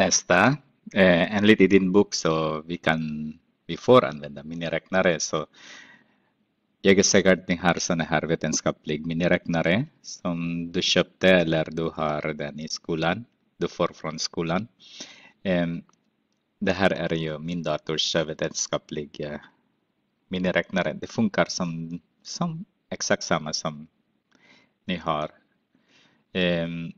Esta, eh, enligt i din bok så vi kan, vi får använda miniräknare. Så jag är säker att ni har sådana här vetenskaplig miniräknare som du köpte eller du har den i skolan. Du får från skolan. Eh, det här är ju min dators vetenskapliga eh, miniräknare. Det funkar som, som exakt samma som ni har. Um,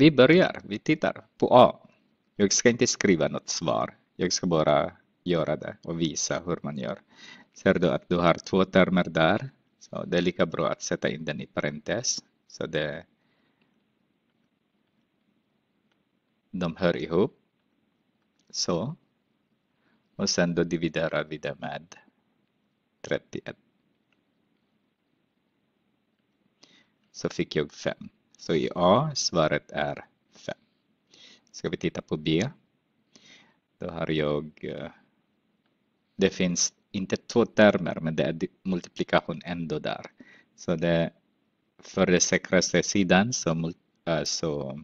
vi börjar, vi tittar på A. Jag ska inte skriva något svar, jag ska bara göra det och visa hur man gör. Ser du att du har två termer där, så det är lika bra att sätta in den i parentes. Så det, de hör ihop. Så. Och sen då dividerar vi det med 31. Så fick jag 5. Så i A, svaret är 5. Ska vi titta på B. Då har jag... Eh, det finns inte två termer, men det är multiplikation ändå där. Så det, för den säkraste sidan så, eh, så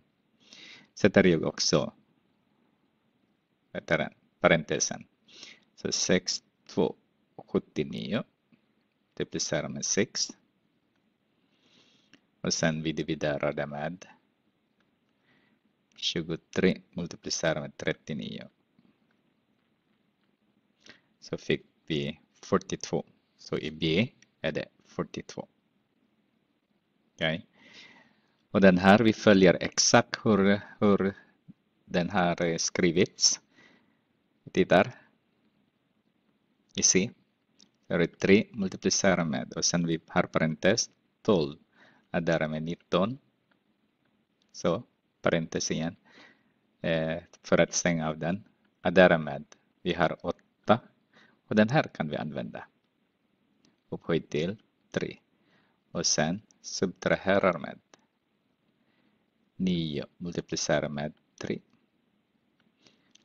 sätter jag också den, parentesen. Så 6, 2, 79 multiplicerar med 6 och sen vi dividerar det med 23 multiplicerar med 39. Så fick vi 42. Så i B är det 42. Okay. Och den här, vi följer exakt hur, hur den här skrivits. Vi tittar i C. Då är 3 multiplicerar med och sen vi har parentes 12 ada remenit doon. So, parentesi yan. Eh, för att stänga av den. Och därmed, vi har åtta. Och den här kan vi använda. Upphöjd till tre. Och sen subtraherar med 9 multiplicerar med 3.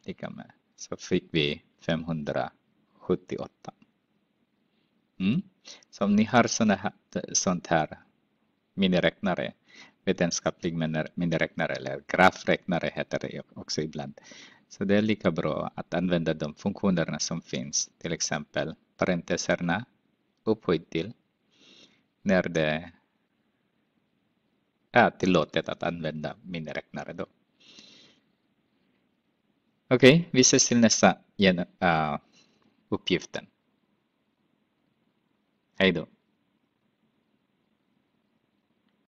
Lika med. Så fick vi 578. Mm. Så om ni har såna här, sånt här miniräknare, vetenskaplig miniräknare eller grafräknare heter det också ibland. Så det är lika bra att använda de funktionerna som finns, till exempel parenteserna upphöjt till när det är tillåtet att använda miniräknare då. Okej, vi ses till nästa uh, uppgiften. Hej då.